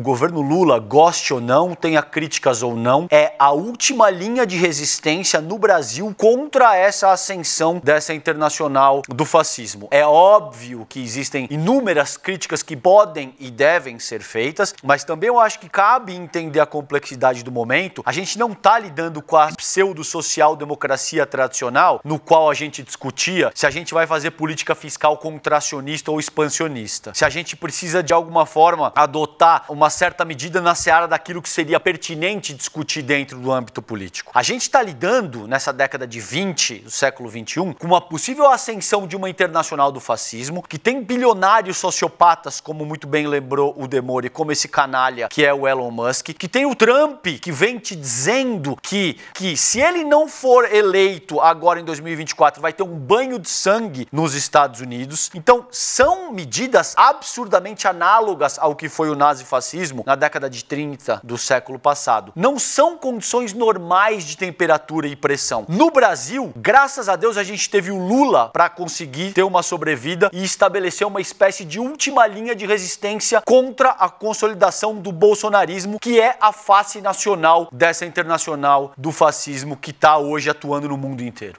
o governo Lula, goste ou não, tenha críticas ou não, é a última linha de resistência no Brasil contra essa ascensão dessa internacional do fascismo. É óbvio que existem inúmeras críticas que podem e devem ser feitas, mas também eu acho que cabe entender a complexidade do momento. A gente não está lidando com a pseudo-social-democracia tradicional, no qual a gente discutia se a gente vai fazer política fiscal contracionista ou expansionista. Se a gente precisa, de alguma forma, adotar uma certa medida na seara daquilo que seria pertinente discutir dentro do âmbito político. A gente está lidando, nessa década de 20 do século 21, com uma possível ascensão de uma internacional do fascismo, que tem bilionários sociopatas, como muito bem lembrou o Demore, como esse canalha que é o Elon Musk, que tem o Trump, que vem te dizendo que, que se ele não for eleito agora em 2024, vai ter um banho de sangue nos Estados Unidos. Então, são medidas absurdamente análogas ao que foi o nazifascismo na década de 30 do século passado. Não são condições normais de temperatura e pressão. No Brasil, graças a Deus, a gente teve o Lula para conseguir ter uma sobrevida e estabelecer uma espécie de última linha de resistência contra a consolidação do bolsonarismo, que é a face nacional dessa internacional do fascismo que está hoje atuando no mundo inteiro.